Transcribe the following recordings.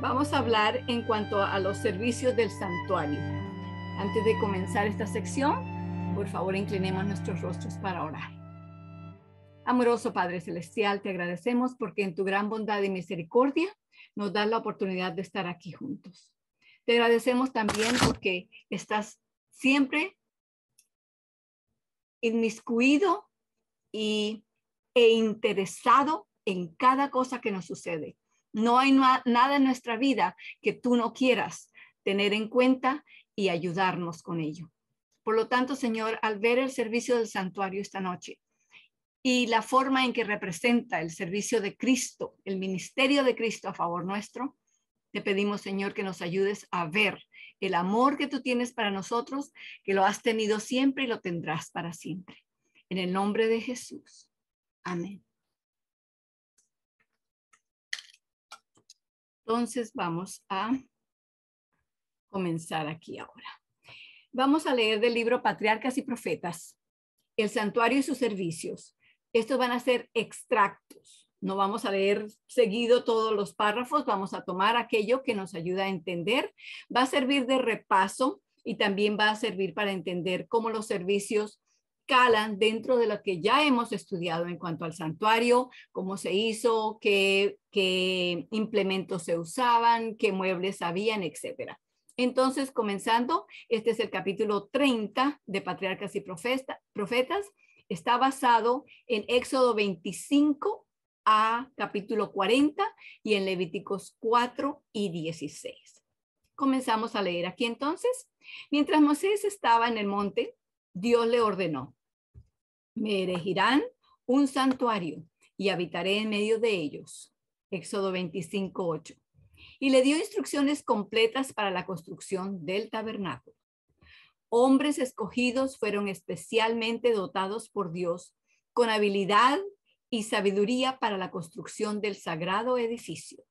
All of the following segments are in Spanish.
vamos a hablar en cuanto a los servicios del santuario. Antes de comenzar esta sección, por favor inclinemos nuestros rostros para orar. Amoroso Padre Celestial, te agradecemos porque en tu gran bondad y misericordia nos das la oportunidad de estar aquí juntos. Te agradecemos también porque estás siempre inmiscuido y, e interesado en cada cosa que nos sucede no hay nada en nuestra vida que tú no quieras tener en cuenta y ayudarnos con ello. Por lo tanto, Señor, al ver el servicio del santuario esta noche y la forma en que representa el servicio de Cristo, el ministerio de Cristo a favor nuestro, te pedimos, Señor, que nos ayudes a ver el amor que tú tienes para nosotros, que lo has tenido siempre y lo tendrás para siempre. En el nombre de Jesús. Amén. Entonces vamos a comenzar aquí ahora. Vamos a leer del libro Patriarcas y Profetas, el santuario y sus servicios. Estos van a ser extractos. No vamos a leer seguido todos los párrafos, vamos a tomar aquello que nos ayuda a entender. Va a servir de repaso y también va a servir para entender cómo los servicios dentro de lo que ya hemos estudiado en cuanto al santuario, cómo se hizo, qué, implementos se usaban, qué muebles habían, etc. Entonces, comenzando, este es el capítulo 30 de Patriarcas y Profetas. Está basado en Éxodo 25 a capítulo 40 y en Levíticos 4 y 16. Comenzamos a leer aquí entonces. Mientras Moisés estaba en el monte, Dios le ordenó, me erigirán un santuario y habitaré en medio de ellos. Éxodo 25, 8. Y le dio instrucciones completas para la construcción del tabernáculo. Hombres escogidos fueron especialmente dotados por Dios con habilidad y sabiduría para la construcción del sagrado edificio.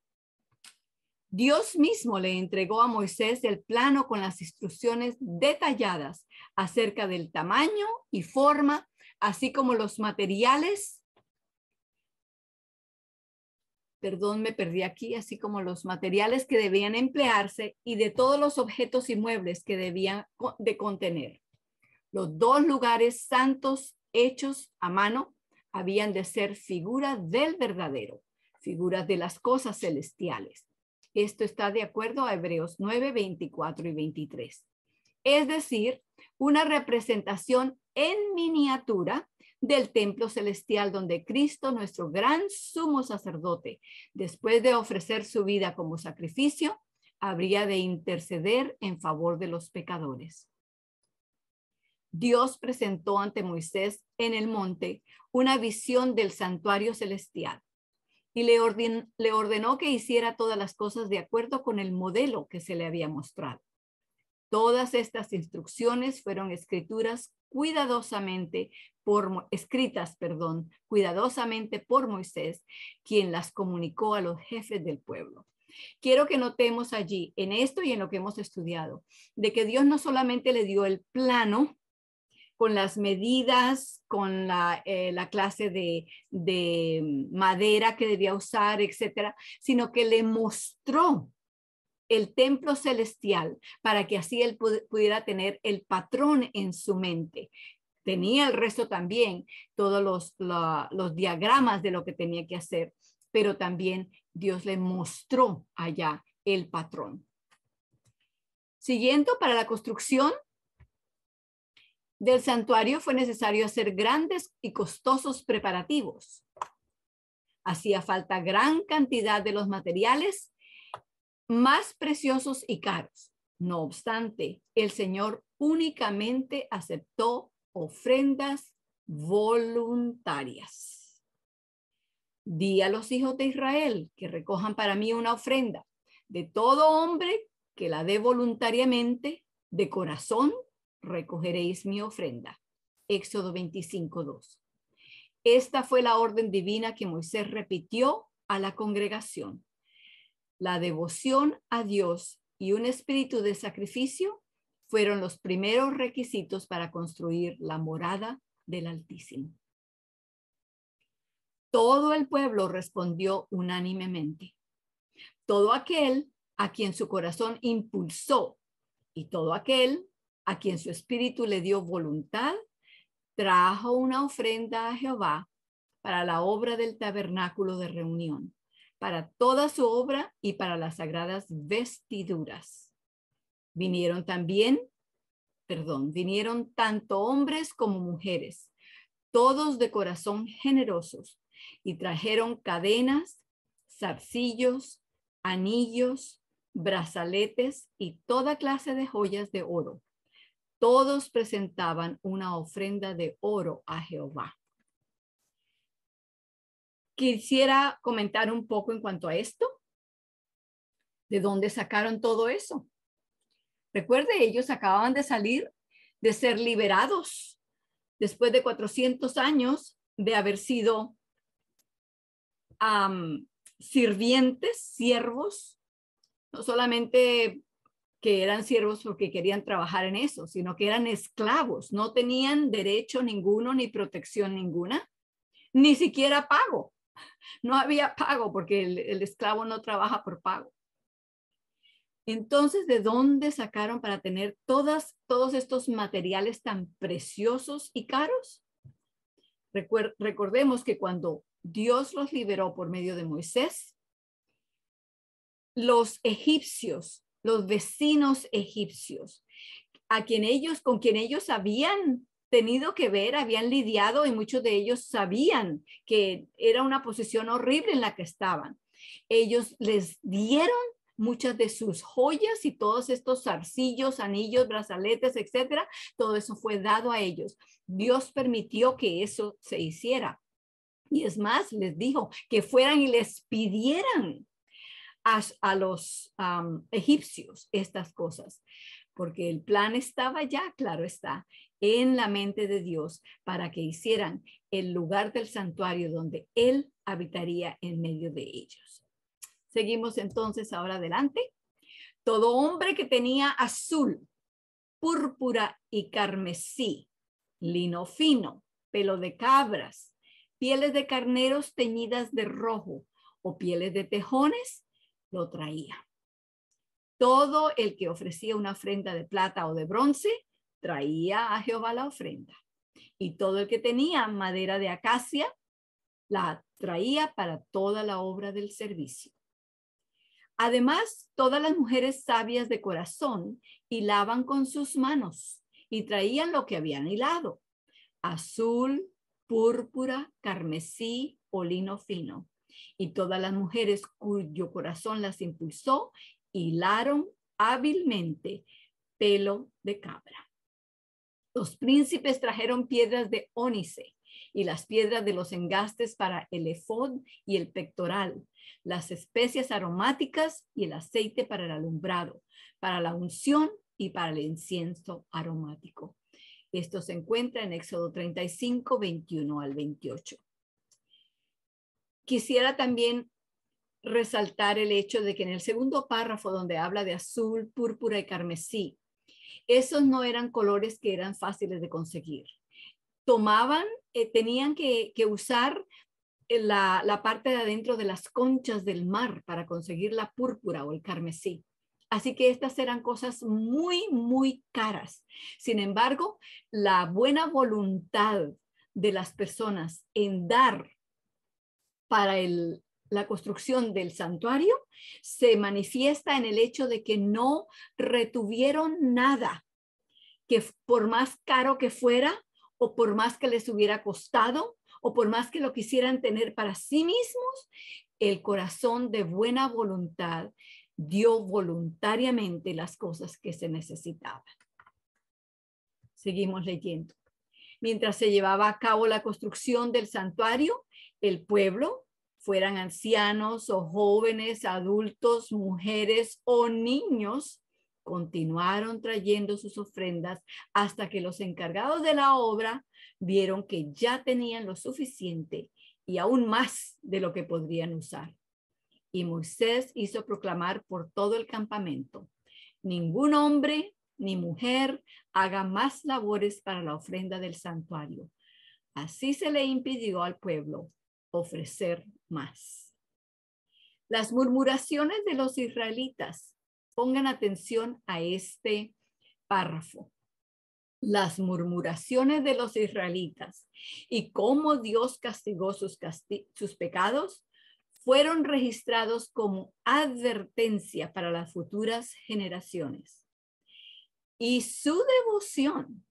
Dios mismo le entregó a Moisés el plano con las instrucciones detalladas acerca del tamaño y forma así como los materiales, perdón, me perdí aquí, así como los materiales que debían emplearse y de todos los objetos y muebles que debían de contener. Los dos lugares santos hechos a mano habían de ser figuras del verdadero, figuras de las cosas celestiales. Esto está de acuerdo a Hebreos 9, 24 y 23 es decir, una representación en miniatura del templo celestial donde Cristo, nuestro gran sumo sacerdote, después de ofrecer su vida como sacrificio, habría de interceder en favor de los pecadores. Dios presentó ante Moisés en el monte una visión del santuario celestial y le, ordenó que hiciera todas las cosas de acuerdo con el modelo que se le había mostrado. Todas estas instrucciones fueron escrituras cuidadosamente por, escritas, perdón, cuidadosamente por Moisés, quien las comunicó a los jefes del pueblo. Quiero que notemos allí, en esto y en lo que hemos estudiado, de que Dios no solamente le dio el plano con las medidas, con la, eh, clase de, de madera que debía usar, etcétera, sino que le mostró el templo celestial para que así él pudiera tener el patrón en su mente. Tenía el resto también, todos los, diagramas de lo que tenía que hacer, pero también Dios le mostró allá el patrón. Siguiendo, para la construcción del santuario fue necesario hacer grandes y costosos preparativos. Hacía falta gran cantidad de los materiales más preciosos y caros. No obstante, el Señor únicamente aceptó ofrendas voluntarias. Di a los hijos de Israel que recojan para mí una ofrenda de todo hombre que la dé voluntariamente, de corazón recogeréis mi ofrenda. Éxodo 25.2. Esta fue la orden divina que Moisés repitió a la congregación la devoción a Dios y un espíritu de sacrificio fueron los primeros requisitos para construir la morada del Altísimo. Todo el pueblo respondió unánimemente. Todo aquel a quien su corazón impulsó y todo aquel a quien su espíritu le dio voluntad, trajo una ofrenda a Jehová para la obra del tabernáculo de reunión para toda su obra y para las sagradas vestiduras. Vinieron también, perdón, vinieron tanto hombres como mujeres, todos de corazón generosos, y trajeron cadenas, zarcillos, anillos, brazaletes y toda clase de joyas de oro. Todos presentaban una ofrenda de oro a Jehová. Quisiera comentar un poco en cuanto a esto. ¿De dónde sacaron todo eso? Recuerde, ellos acababan de salir, de ser liberados después de 400 años de haber sido sirvientes, siervos, no solamente que eran siervos porque querían trabajar en eso, sino que eran esclavos, no tenían derecho ninguno ni protección ninguna, ni siquiera pago. No había pago porque el, esclavo no trabaja por pago. Entonces, ¿de dónde sacaron para tener todos estos materiales tan preciosos y caros? recordemos que cuando Dios los liberó por medio de Moisés, los egipcios, los vecinos egipcios, a quien ellos, con quien ellos habían tenido que ver, habían lidiado y muchos de ellos sabían que era una posición horrible en la que estaban. Ellos les dieron muchas de sus joyas y todos estos zarcillos, anillos, brazaletes, etcétera, todo eso fue dado a ellos. Dios permitió que eso se hiciera. Y es más, les dijo que fueran y les pidieran a, los egipcios estas cosas, porque el plan estaba ya, claro está en la mente de Dios para que hicieran el lugar del santuario donde Él habitaría en medio de ellos. Seguimos entonces ahora adelante. Todo hombre que tenía azul, púrpura y carmesí, lino fino, pelo de cabras, pieles de carneros teñidas de rojo o pieles de tejones, lo traía. Todo el que ofrecía una ofrenda de plata o de bronce traía a Jehová la ofrenda. Y todo el que tenía madera de acacia la traía para toda la obra del servicio. Además, todas las mujeres sabias de corazón hilaban con sus manos y traían lo que habían hilado, azul, púrpura, carmesí o lino fino. Y todas las mujeres cuyo corazón las impulsó hilaron hábilmente pelo de cabra. Los príncipes trajeron piedras de ónice y las piedras de los engastes para el efod y el pectoral, las especias aromáticas y el aceite para el alumbrado, para la unción y para el incienso aromático. Esto se encuentra en Éxodo 35, 21 al 28. Quisiera también resaltar el hecho de que en el segundo párrafo donde habla de azul, púrpura y carmesí, esos no eran colores que eran fáciles de conseguir. Tomaban, eh, tenían que, usar eh, la, parte de adentro de las conchas del mar para conseguir la púrpura o el carmesí. Así que estas eran cosas muy, muy caras. Sin embargo, la buena voluntad de las personas en dar para el, la construcción del santuario se manifiesta en el hecho de que no retuvieron nada, que por más caro que fuera o por más que les hubiera costado o por más que lo quisieran tener para sí mismos, el corazón de buena voluntad dio voluntariamente las cosas que se necesitaban. Seguimos leyendo. Mientras se llevaba a cabo la construcción del santuario, el pueblo, fueran ancianos o jóvenes, adultos, mujeres o niños, continuaron trayendo sus ofrendas hasta que los encargados de la obra vieron que ya tenían lo suficiente y aún más de lo que podrían usar. Y Moisés hizo proclamar por todo el campamento, ningún hombre ni mujer haga más labores para la ofrenda del santuario. Así se le impidió al pueblo ofrecer más. Las murmuraciones de los israelitas, pongan atención a este párrafo. Las murmuraciones de los israelitas y cómo Dios castigó sus, sus pecados fueron registrados como advertencia para las futuras generaciones. Y su devoción,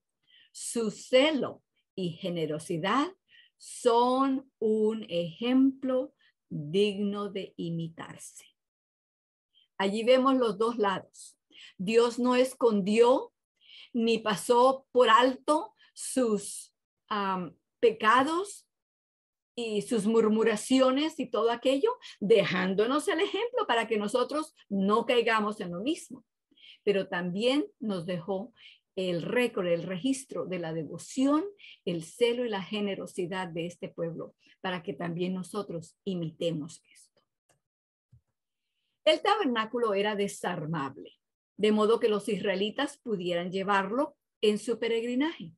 su celo y generosidad son un ejemplo digno de imitarse. Allí vemos los dos lados. Dios no escondió ni pasó por alto sus pecados y sus murmuraciones y todo aquello, dejándonos el ejemplo para que nosotros no caigamos en lo mismo. Pero también nos dejó el récord, el registro de la devoción, el celo y la generosidad de este pueblo, para que también nosotros imitemos esto. El tabernáculo era desarmable, de modo que los israelitas pudieran llevarlo en su peregrinaje.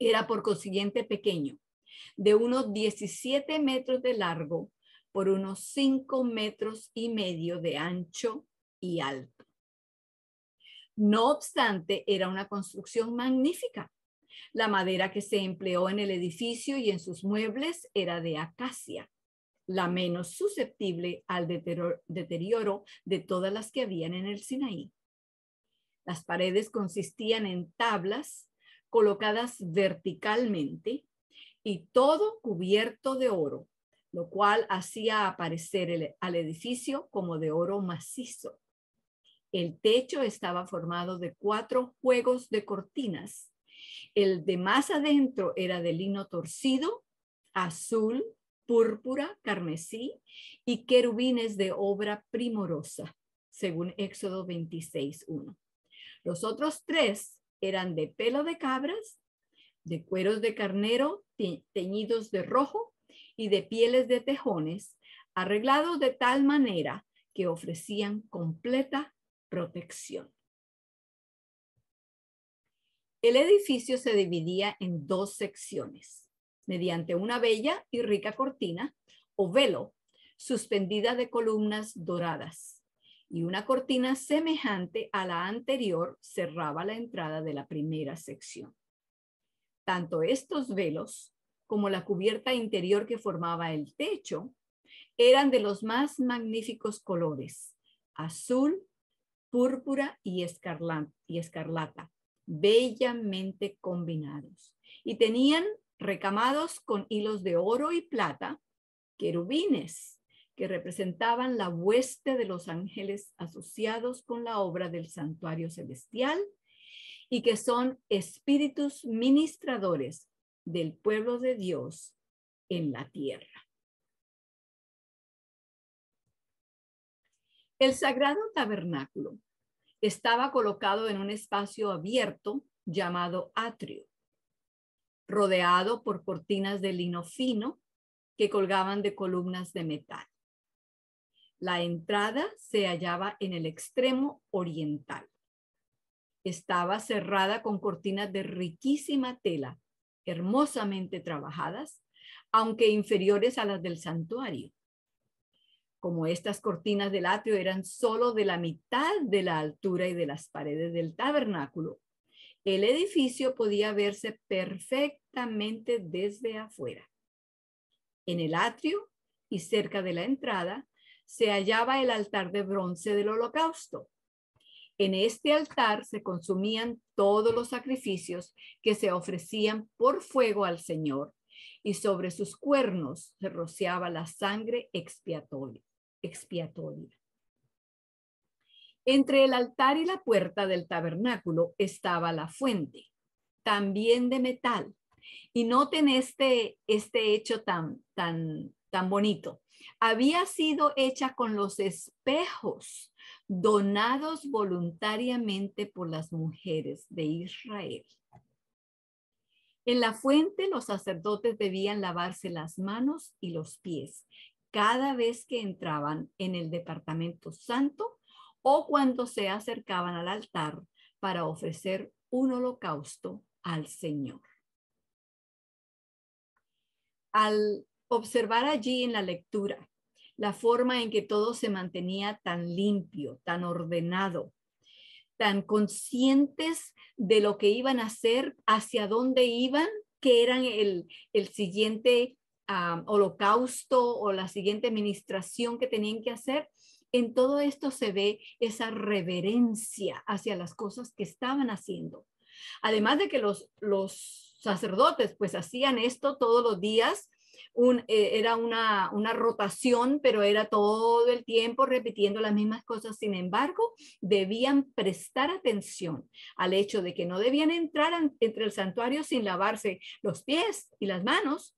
Era por consiguiente pequeño, de unos 17 metros de largo por unos 5 metros y medio de ancho y alto. No obstante, era una construcción magnífica. La madera que se empleó en el edificio y en sus muebles era de acacia, la menos susceptible al deterioro de todas las que habían en el Sinaí. Las paredes consistían en tablas colocadas verticalmente y todo cubierto de oro, lo cual hacía aparecer al edificio como de oro macizo. El techo estaba formado de cuatro juegos de cortinas. El de más adentro era de lino torcido, azul, púrpura, carmesí y querubines de obra primorosa, según Éxodo 26.1. Los otros tres eran de pelo de cabras, de cueros de carnero teñidos de rojo y de pieles de tejones, arreglados de tal manera que ofrecían completa protección. El edificio se dividía en dos secciones, mediante una bella y rica cortina o velo suspendida de columnas doradas, y una cortina semejante a la anterior cerraba la entrada de la primera sección. Tanto estos velos como la cubierta interior que formaba el techo eran de los más magníficos colores, azul, púrpura y, escarlata, y escarlata, bellamente combinados. Y tenían recamados con hilos de oro y plata, querubines que representaban la hueste de los ángeles asociados con la obra del santuario celestial y que son espíritus ministradores del pueblo de Dios en la tierra. El sagrado tabernáculo estaba colocado en un espacio abierto llamado atrio, rodeado por cortinas de lino fino que colgaban de columnas de metal. La entrada se hallaba en el extremo oriental. Estaba cerrada con cortinas de riquísima tela, hermosamente trabajadas, aunque inferiores a las del santuario como estas cortinas del atrio eran solo de la mitad de la altura y de las paredes del tabernáculo, el edificio podía verse perfectamente desde afuera. En el atrio y cerca de la entrada se hallaba el altar de bronce del holocausto. En este altar se consumían todos los sacrificios que se ofrecían por fuego al Señor y sobre sus cuernos se rociaba la sangre expiatoria expiatoria. Entre el altar y la puerta del tabernáculo estaba la fuente, también de metal. Y noten este, este hecho tan, tan, tan bonito. Había sido hecha con los espejos donados voluntariamente por las mujeres de Israel. En la fuente los sacerdotes debían lavarse las manos y los pies cada vez que entraban en el departamento santo o cuando se acercaban al altar para ofrecer un holocausto al Señor. Al observar allí en la lectura la forma en que todo se mantenía tan limpio, tan ordenado, tan conscientes de lo que iban a hacer, hacia dónde iban, que eran el, el siguiente holocausto o la siguiente administración que tenían que hacer, en todo esto se ve esa reverencia hacia las cosas que estaban haciendo. Además de que los, los sacerdotes pues hacían esto todos los días, e, era una, una rotación, pero era todo el tiempo repitiendo las mismas cosas. Sin embargo, debían prestar atención al hecho de que no debían entrar entre el santuario sin lavarse los pies y las manos,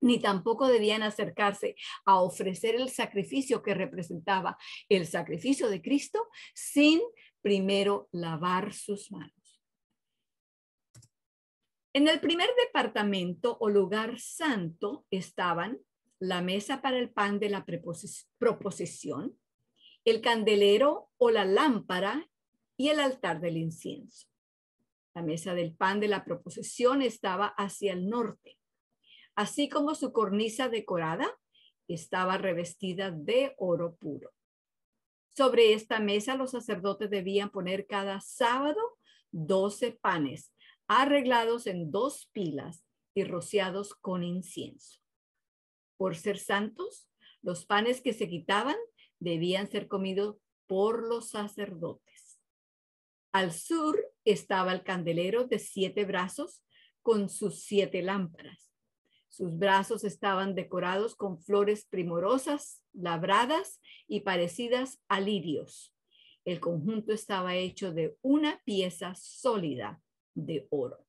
ni tampoco debían acercarse a ofrecer el sacrificio que representaba el sacrificio de Cristo sin primero lavar sus manos. En el primer departamento o lugar santo estaban la mesa para el pan de la proposición, el candelero o la lámpara y el altar del incienso. La mesa del pan de la proposición estaba hacia el norte así como su cornisa decorada estaba revestida de oro puro. Sobre esta mesa los sacerdotes debían poner cada sábado doce panes arreglados en dos pilas y rociados con incienso. Por ser santos, los panes que se quitaban debían ser comidos por los sacerdotes. Al sur estaba el candelero de siete brazos con sus siete lámparas sus brazos estaban decorados con flores primorosas, labradas y parecidas a lirios. El conjunto estaba hecho de una pieza sólida de oro.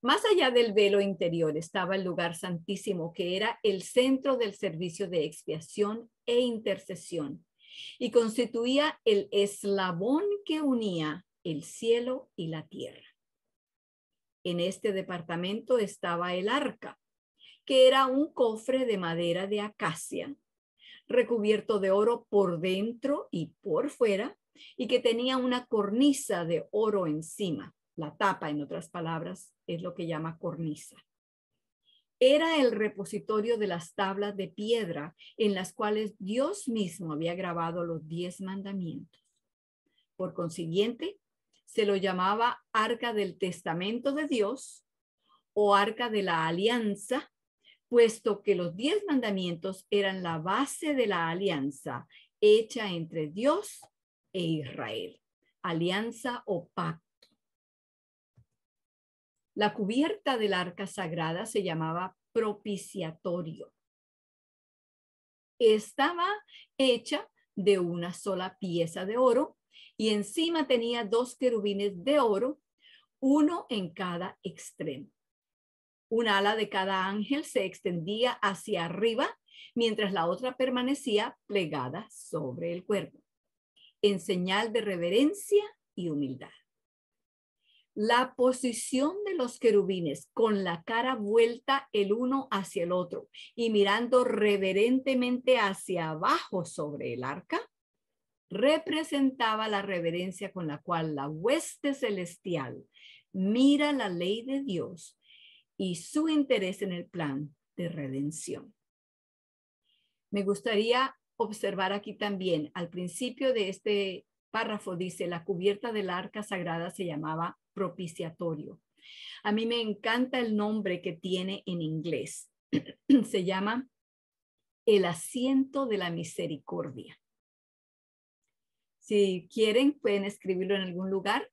Más allá del velo interior estaba el lugar santísimo, que era el centro del servicio de expiación e intercesión, y constituía el eslabón que unía el cielo y la tierra. En este departamento estaba el arca, que era un cofre de madera de acacia, recubierto de oro por dentro y por fuera, y que tenía una cornisa de oro encima. La tapa, en otras palabras, es lo que llama cornisa. Era el repositorio de las tablas de piedra en las cuales Dios mismo había grabado los diez mandamientos. Por consiguiente, se lo llamaba arca del testamento de Dios o arca de la alianza, puesto que los diez mandamientos eran la base de la alianza hecha entre Dios e Israel, alianza o pacto. La cubierta del arca sagrada se llamaba propiciatorio. Estaba hecha de una sola pieza de oro y encima tenía dos querubines de oro, uno en cada extremo. Una ala de cada ángel se extendía hacia arriba, mientras la otra permanecía plegada sobre el cuerpo, en señal de reverencia y humildad. La posición de los querubines con la cara vuelta el uno hacia el otro y mirando reverentemente hacia abajo sobre el arca representaba la reverencia con la cual la hueste celestial mira la ley de Dios y su interés en el plan de redención. Me gustaría observar aquí también, al principio de este párrafo dice, la cubierta del arca sagrada se llamaba propiciatorio. A mí me encanta el nombre que tiene en inglés. se llama el asiento de la misericordia si quieren, pueden escribirlo en algún lugar.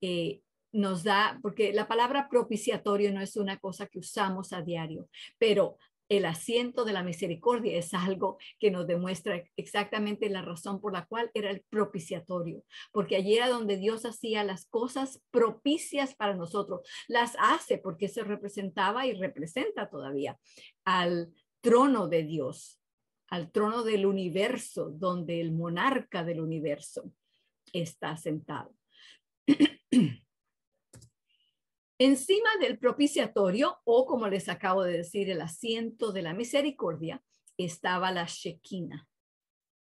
Eh, nos da, porque la palabra propiciatorio no es una cosa que usamos a diario, pero el asiento de la misericordia es algo que nos demuestra exactamente la razón por la cual era el propiciatorio, porque allí era donde Dios hacía las cosas propicias para nosotros, las hace porque se representaba y representa todavía al trono de Dios, al trono del universo, donde el monarca del universo está sentado. Encima del propiciatorio, o como les acabo de decir, el asiento de la misericordia, estaba la Shekina,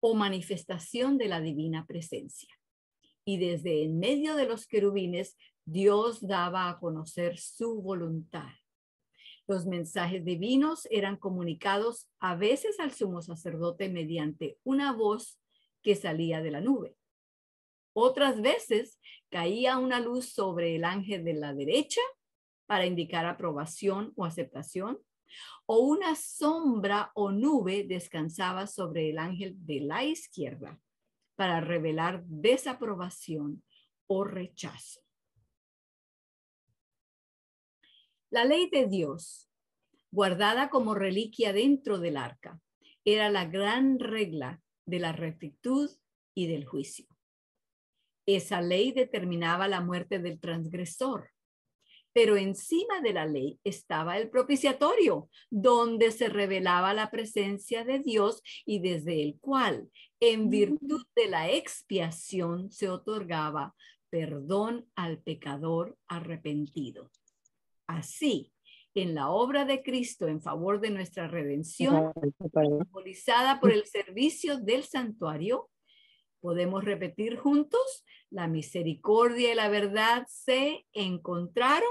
o manifestación de la divina presencia. Y desde en medio de los querubines, Dios daba a conocer su voluntad los mensajes divinos eran comunicados a veces al sumo sacerdote mediante una voz que salía de la nube. Otras veces caía una luz sobre el ángel de la derecha para indicar aprobación o aceptación, o una sombra o nube descansaba sobre el ángel de la izquierda para revelar desaprobación o rechazo. La ley de Dios, guardada como reliquia dentro del arca, era la gran regla de la rectitud y del juicio. Esa ley determinaba la muerte del transgresor, pero encima de la ley estaba el propiciatorio, donde se revelaba la presencia de Dios y desde el cual, en virtud de la expiación, se otorgaba perdón al pecador arrepentido. Así, en la obra de Cristo en favor de nuestra redención, simbolizada por el servicio del santuario, podemos repetir juntos, la misericordia y la verdad se encontraron,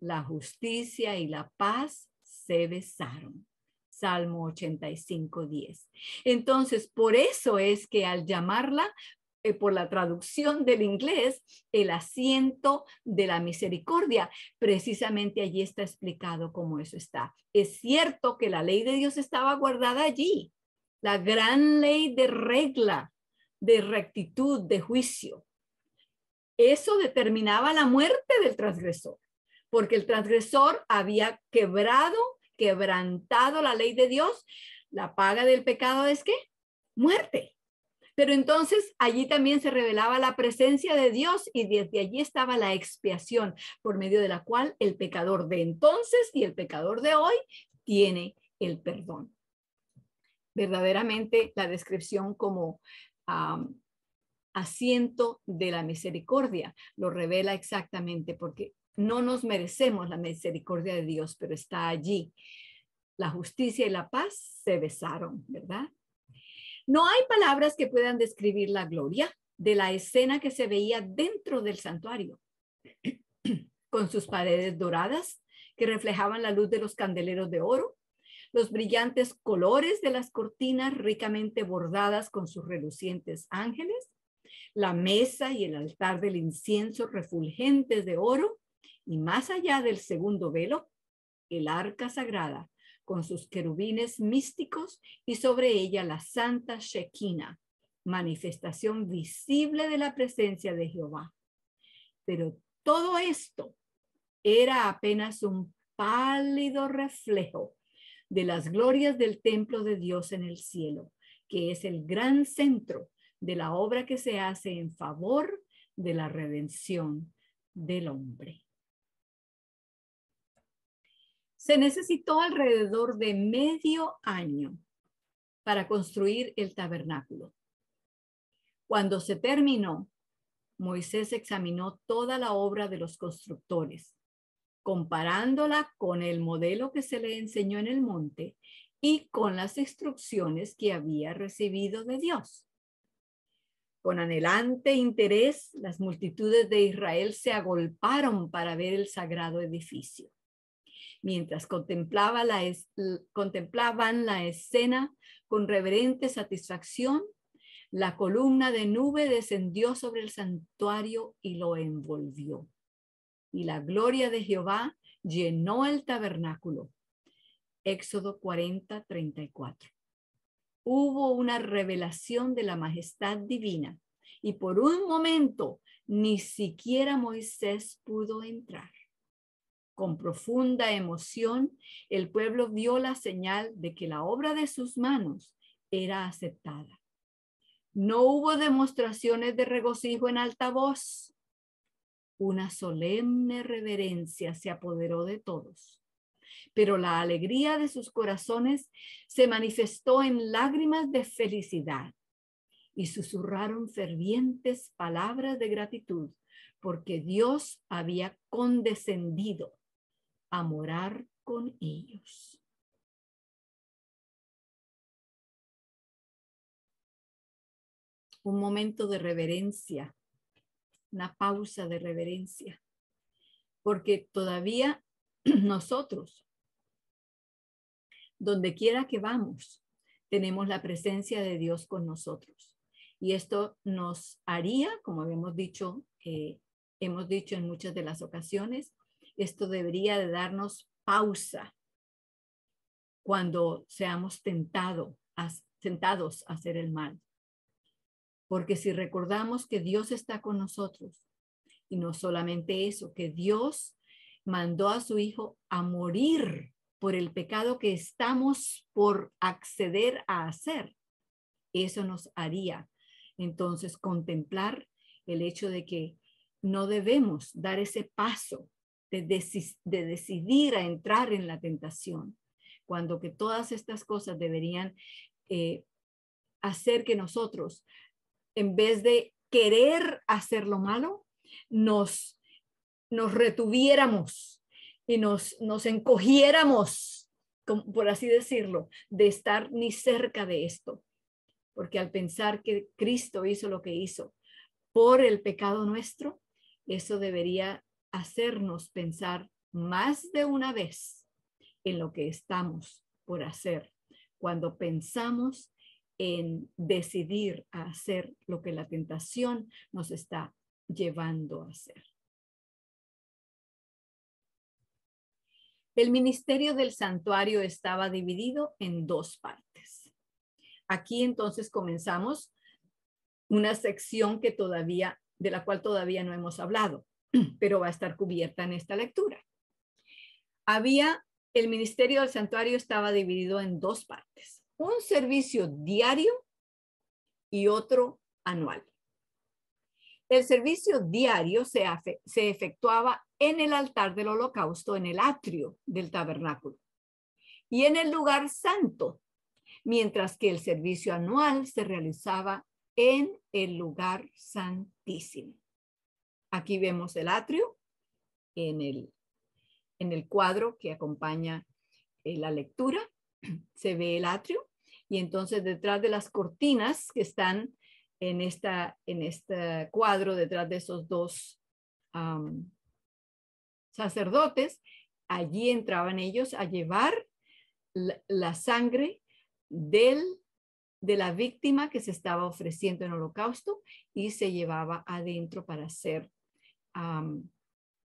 la justicia y la paz se besaron. Salmo 85, 10. Entonces, por eso es que al llamarla eh, por la traducción del inglés, el asiento de la misericordia. Precisamente allí está explicado cómo eso está. Es cierto que la ley de Dios estaba guardada allí, la gran ley de regla, de rectitud, de juicio. Eso determinaba la muerte del transgresor, porque el transgresor había quebrado, quebrantado la ley de Dios. La paga del pecado es qué? Muerte. Pero entonces allí también se revelaba la presencia de Dios y desde allí estaba la expiación por medio de la cual el pecador de entonces y el pecador de hoy tiene el perdón. Verdaderamente la descripción como asiento de la misericordia lo revela exactamente porque no nos merecemos la misericordia de Dios, pero está allí. La justicia y la paz se besaron, ¿verdad? No hay palabras que puedan describir la gloria de la escena que se veía dentro del santuario, con sus paredes doradas que reflejaban la luz de los candeleros de oro, los brillantes colores de las cortinas ricamente bordadas con sus relucientes ángeles, la mesa y el altar del incienso refulgentes de oro, y más allá del segundo velo, el arca sagrada con sus querubines místicos y sobre ella la Santa Shekinah, manifestación visible de la presencia de Jehová. Pero todo esto era apenas un pálido reflejo de las glorias del templo de Dios en el cielo, que es el gran centro de la obra que se hace en favor de la redención del hombre. Se necesitó alrededor de medio año para construir el tabernáculo. Cuando se terminó, Moisés examinó toda la obra de los constructores, comparándola con el modelo que se le enseñó en el monte y con las instrucciones que había recibido de Dios. Con anhelante interés, las multitudes de Israel se agolparon para ver el sagrado edificio mientras contemplaban la escena con reverente satisfacción. La columna de nube descendió sobre el santuario y lo envolvió. Y la gloria de Jehová llenó el tabernáculo. Éxodo 40, 34. Hubo una revelación de la majestad divina y por un momento ni siquiera Moisés pudo entrar. Con profunda emoción, el pueblo vio la señal de que la obra de sus manos era aceptada. No hubo demostraciones de regocijo en alta voz. Una solemne reverencia se apoderó de todos, pero la alegría de sus corazones se manifestó en lágrimas de felicidad y susurraron fervientes palabras de gratitud porque Dios había condescendido a morar con ellos. Un momento de reverencia, una pausa de reverencia, porque todavía nosotros, donde quiera que vamos, tenemos la presencia de Dios con nosotros. Y esto nos haría, como habíamos dicho, eh, hemos dicho en muchas de las ocasiones, esto debería de darnos pausa cuando seamos tentados a hacer el mal. Porque si recordamos que Dios está con nosotros, y no solamente eso, que Dios mandó a su Hijo a morir por el pecado que estamos por acceder a hacer, eso nos haría entonces contemplar el hecho de que no debemos dar ese paso de, decidir a entrar en la tentación, cuando que todas estas cosas deberían eh, hacer que nosotros, en vez de querer hacer lo malo, nos, nos retuviéramos y nos, nos encogiéramos, por así decirlo, de estar ni cerca de esto. Porque al pensar que Cristo hizo lo que hizo por el pecado nuestro, eso debería hacernos pensar más de una vez en lo que estamos por hacer cuando pensamos en decidir a hacer lo que la tentación nos está llevando a hacer. El ministerio del santuario estaba dividido en dos partes. Aquí entonces comenzamos una sección que todavía de la cual todavía no hemos hablado, pero va a estar cubierta en esta lectura. Había, el ministerio del santuario estaba dividido en dos partes, un servicio diario y otro anual. El servicio diario se, se efectuaba en el altar del holocausto, en el atrio del tabernáculo y en el lugar santo, mientras que el servicio anual se realizaba en el lugar santísimo. Aquí vemos el atrio en el, en el cuadro que acompaña eh, la lectura. Se ve el atrio y entonces detrás de las cortinas que están en, esta, en este cuadro, detrás de esos dos sacerdotes, allí entraban ellos a llevar la, sangre del, de la víctima que se estaba ofreciendo en holocausto y se llevaba adentro para ser puesta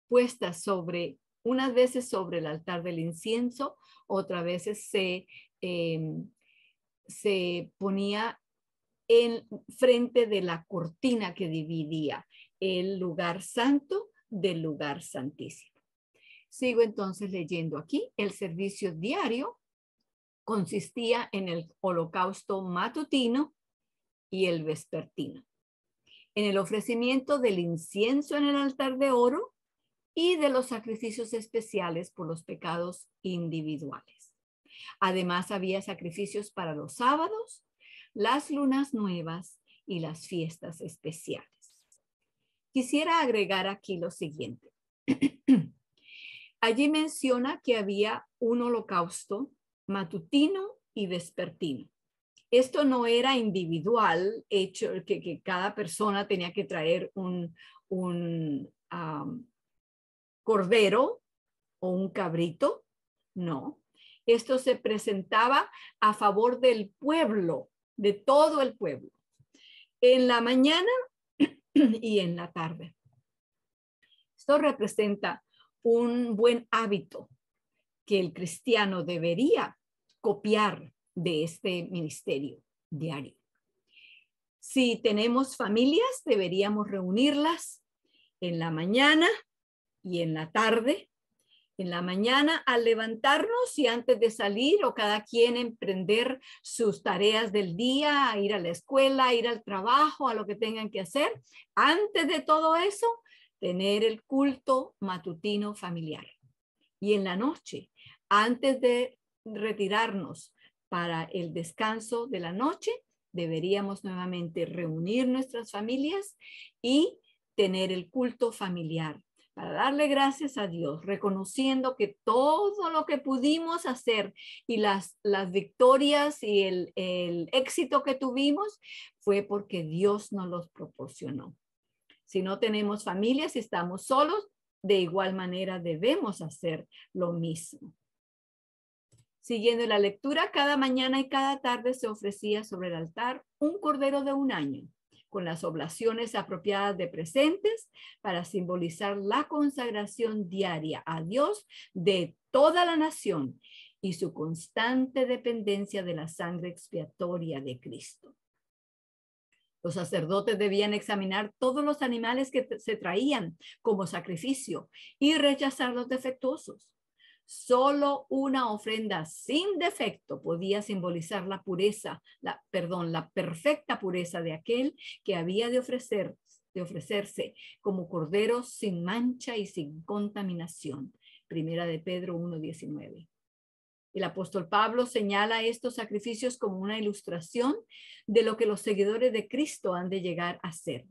puestas sobre, unas veces sobre el altar del incienso, otras veces se, em, se ponía en frente de la cortina que dividía el lugar santo del lugar santísimo. Sigo entonces leyendo aquí. El servicio diario consistía en el holocausto matutino y el vespertino en el ofrecimiento del incienso en el altar de oro y de los sacrificios especiales por los pecados individuales. Además había sacrificios para los sábados, las lunas nuevas y las fiestas especiales. Quisiera agregar aquí lo siguiente. Allí menciona que había un holocausto matutino y vespertino. Esto no era individual, hecho que, cada persona tenía que traer un, cordero o un cabrito, no. Esto se presentaba a favor del pueblo, de todo el pueblo, en la mañana y en la tarde. Esto representa un buen hábito que el cristiano debería copiar de este ministerio diario. Si tenemos familias, deberíamos reunirlas en la mañana y en la tarde. En la mañana al levantarnos y antes de salir o cada quien emprender sus tareas del día, ir a la escuela, ir al trabajo, a lo que tengan que hacer. Antes de todo eso, tener el culto matutino familiar. Y en la noche, antes de retirarnos para el descanso de la noche, deberíamos nuevamente reunir nuestras familias y tener el culto familiar para darle gracias a Dios, reconociendo que todo lo que pudimos hacer y las, victorias y el, el éxito que tuvimos fue porque Dios nos los proporcionó. Si no tenemos familias y estamos solos, de igual manera debemos hacer lo mismo. Siguiendo la lectura, cada mañana y cada tarde se ofrecía sobre el altar un cordero de un año, con las oblaciones apropiadas de presentes para simbolizar la consagración diaria a Dios de toda la nación y su constante dependencia de la sangre expiatoria de Cristo. Los sacerdotes debían examinar todos los animales que se traían como sacrificio y rechazar los defectuosos. Solo una ofrenda sin defecto podía simbolizar la pureza, la, perdón, la perfecta pureza de aquel que había de ofrecer de ofrecerse como cordero sin mancha y sin contaminación. Primera de Pedro 1.19. El apóstol Pablo señala estos sacrificios como una ilustración de lo que los seguidores de Cristo han de llegar a ser.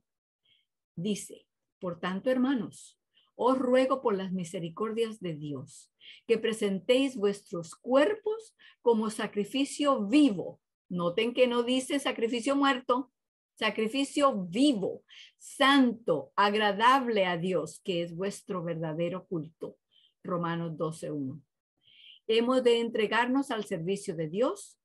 Dice, por tanto, hermanos, os ruego por las misericordias de Dios, que presentéis vuestros cuerpos como sacrificio vivo. Noten que no dice sacrificio muerto, sacrificio vivo, santo, agradable a Dios, que es vuestro verdadero culto. Romanos 12.1. Hemos de entregarnos al servicio de Dios.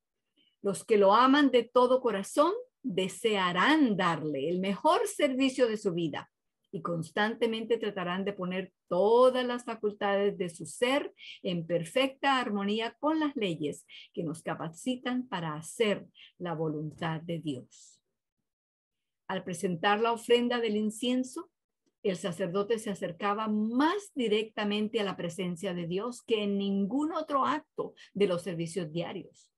Los que lo aman de todo corazón desearán darle el mejor servicio de su vida y constantemente tratarán de poner todas las facultades de su ser en perfecta armonía con las leyes que nos capacitan para hacer la voluntad de Dios. Al presentar la ofrenda del incienso, el sacerdote se acercaba más directamente a la presencia de Dios que en ningún otro acto de los servicios diarios.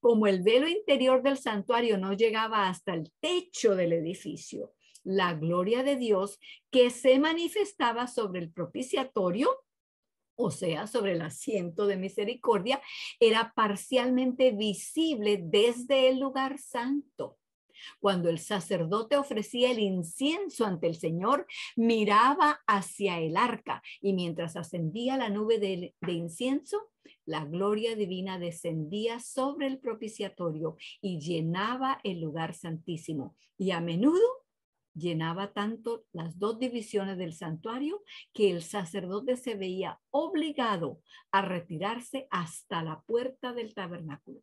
Como el velo interior del santuario no llegaba hasta el techo del edificio, la gloria de Dios que se manifestaba sobre el propiciatorio, o sea, sobre el asiento de misericordia, era parcialmente visible desde el lugar santo. Cuando el sacerdote ofrecía el incienso ante el Señor, miraba hacia el arca y mientras ascendía la nube de, incienso, la gloria divina descendía sobre el propiciatorio y llenaba el lugar santísimo. Y a menudo llenaba tanto las dos divisiones del santuario que el sacerdote se veía obligado a retirarse hasta la puerta del tabernáculo.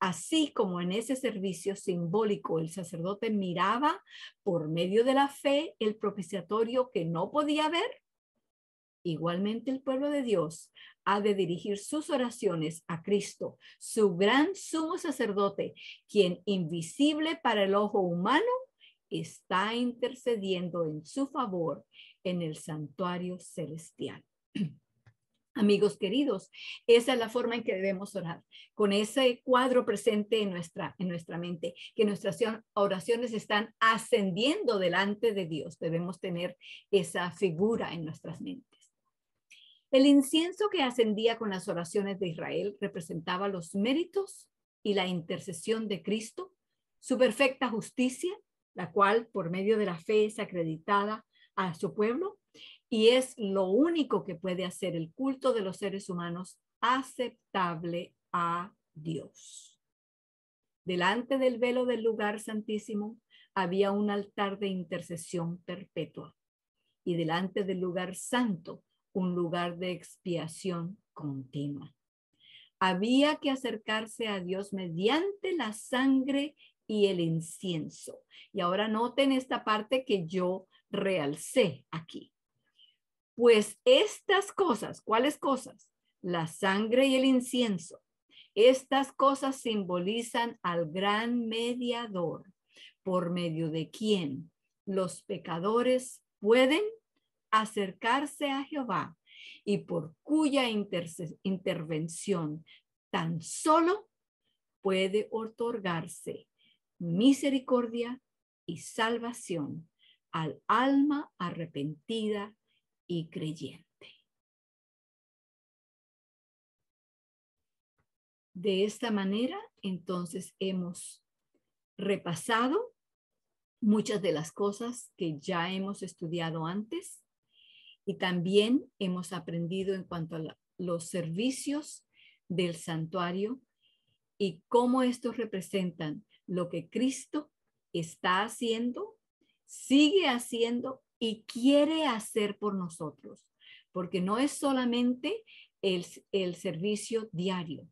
Así como en ese servicio simbólico el sacerdote miraba por medio de la fe el propiciatorio que no podía ver, igualmente el pueblo de Dios ha de dirigir sus oraciones a Cristo, su gran sumo sacerdote, quien invisible para el ojo humano está intercediendo en su favor en el santuario celestial. Amigos queridos, esa es la forma en que debemos orar, con ese cuadro presente en nuestra, en nuestra mente, que nuestras oraciones están ascendiendo delante de Dios. Debemos tener esa figura en nuestras mentes. El incienso que ascendía con las oraciones de Israel representaba los méritos y la intercesión de Cristo, su perfecta justicia la cual por medio de la fe es acreditada a su pueblo y es lo único que puede hacer el culto de los seres humanos aceptable a Dios. Delante del velo del lugar santísimo había un altar de intercesión perpetua y delante del lugar santo un lugar de expiación continua. Había que acercarse a Dios mediante la sangre y el incienso. Y ahora noten esta parte que yo realcé aquí. Pues estas cosas, ¿cuáles cosas? La sangre y el incienso. Estas cosas simbolizan al gran mediador, por medio de quien los pecadores pueden acercarse a Jehová y por cuya intervención tan solo puede otorgarse misericordia y salvación al alma arrepentida y creyente. De esta manera, entonces, hemos repasado muchas de las cosas que ya hemos estudiado antes y también hemos aprendido en cuanto a los servicios del santuario y cómo estos representan lo que Cristo está haciendo, sigue haciendo y quiere hacer por nosotros, porque no es solamente el, servicio diario.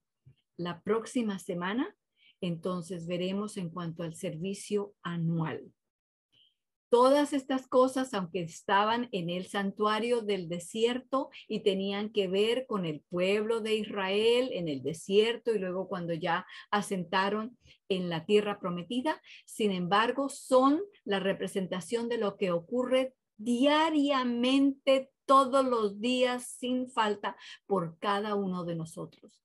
La próxima semana, entonces, veremos en cuanto al servicio anual. Todas estas cosas, aunque estaban en el santuario del desierto y tenían que ver con el pueblo de Israel en el desierto y luego cuando ya asentaron en la tierra prometida, sin embargo, son la representación de lo que ocurre diariamente, todos los días, sin falta, por cada uno de nosotros.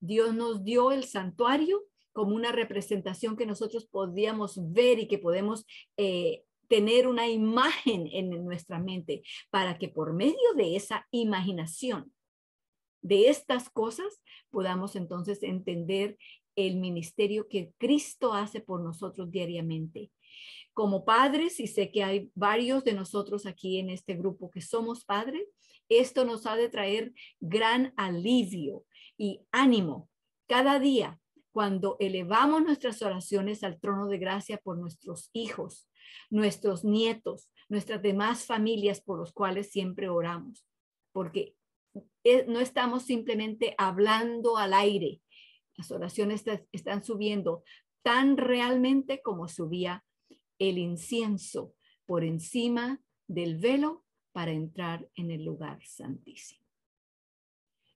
Dios nos dio el santuario como una representación que nosotros podíamos ver y que podemos eh, tener una imagen en nuestra mente para que por medio de esa imaginación de estas cosas podamos entonces entender el ministerio que Cristo hace por nosotros diariamente. Como padres, y sé que hay varios de nosotros aquí en este grupo que somos padres, esto nos ha de traer gran alivio y ánimo cada día cuando elevamos nuestras oraciones al trono de gracia por nuestros hijos, nuestros nietos, nuestras demás familias por los cuales siempre oramos, porque no estamos simplemente hablando al aire. Las oraciones están subiendo tan realmente como subía el incienso por encima del velo para entrar en el lugar santísimo.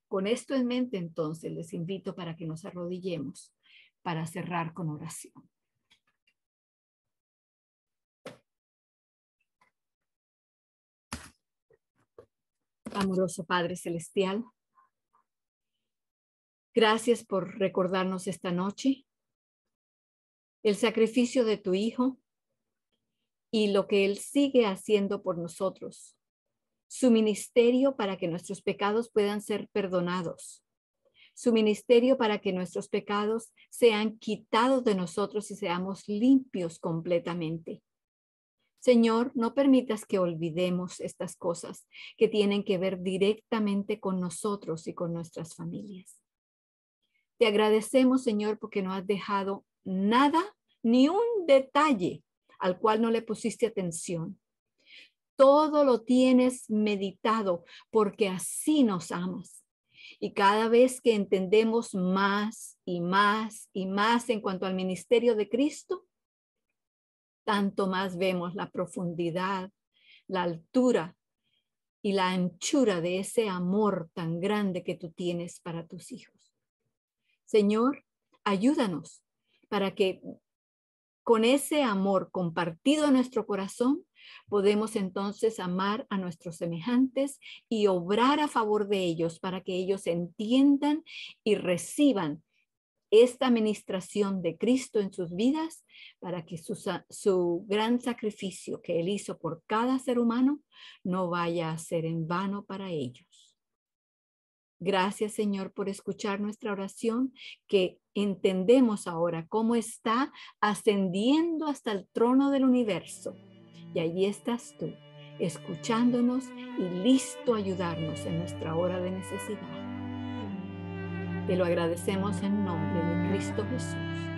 Con esto en mente, entonces, les invito para que nos arrodillemos para cerrar con oración. amoroso Padre Celestial. Gracias por recordarnos esta noche el sacrificio de tu Hijo y lo que Él sigue haciendo por nosotros, su ministerio para que nuestros pecados puedan ser perdonados, su ministerio para que nuestros pecados sean quitados de nosotros y seamos limpios completamente Señor, no permitas que olvidemos estas cosas que tienen que ver directamente con nosotros y con nuestras familias. Te agradecemos, Señor, porque no has dejado nada, ni un detalle al cual no le pusiste atención. Todo lo tienes meditado porque así nos amas. Y cada vez que entendemos más y más y más en cuanto al ministerio de Cristo, tanto más vemos la profundidad, la altura y la anchura de ese amor tan grande que tú tienes para tus hijos. Señor, ayúdanos para que con ese amor compartido en nuestro corazón, podemos entonces amar a nuestros semejantes y obrar a favor de ellos para que ellos entiendan y reciban esta administración de Cristo en sus vidas para que su, gran sacrificio que Él hizo por cada ser humano no vaya a ser en vano para ellos. Gracias Señor por escuchar nuestra oración que entendemos ahora cómo está ascendiendo hasta el trono del universo. Y allí estás tú, escuchándonos y listo a ayudarnos en nuestra hora de necesidad. Te lo agradecemos en nombre de Cristo Jesús.